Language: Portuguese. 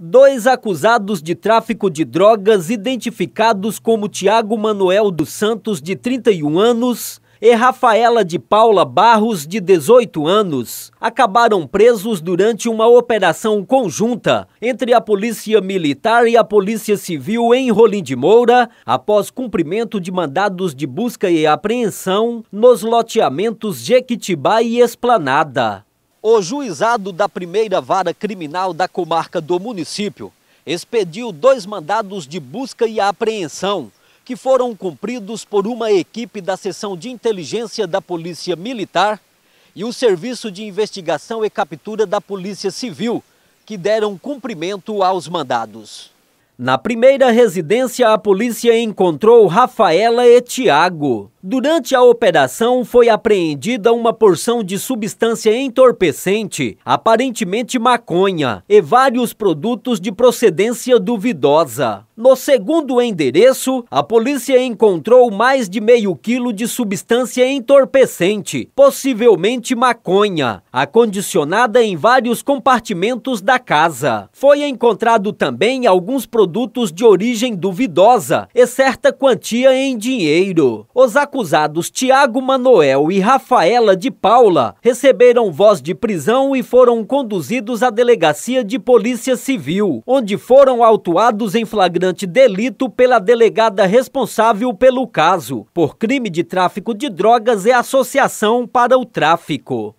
Dois acusados de tráfico de drogas, identificados como Tiago Manuel dos Santos, de 31 anos, e Rafaela de Paula Barros, de 18 anos, acabaram presos durante uma operação conjunta entre a Polícia Militar e a Polícia Civil em Rolim de Moura, após cumprimento de mandados de busca e apreensão nos loteamentos Jequitibá e Esplanada. O juizado da primeira vara criminal da comarca do município expediu dois mandados de busca e apreensão que foram cumpridos por uma equipe da seção de inteligência da Polícia Militar e o Serviço de Investigação e Captura da Polícia Civil, que deram cumprimento aos mandados. Na primeira residência, a polícia encontrou Rafaela e Tiago, Durante a operação foi apreendida uma porção de substância entorpecente, aparentemente maconha, e vários produtos de procedência duvidosa. No segundo endereço, a polícia encontrou mais de meio quilo de substância entorpecente, possivelmente maconha, acondicionada em vários compartimentos da casa. Foi encontrado também alguns produtos de origem duvidosa e certa quantia em dinheiro. Os acusados Tiago Manoel e Rafaela de Paula receberam voz de prisão e foram conduzidos à delegacia de Polícia Civil, onde foram autuados em flagrante delito pela delegada responsável pelo caso, por crime de tráfico de drogas e associação para o tráfico.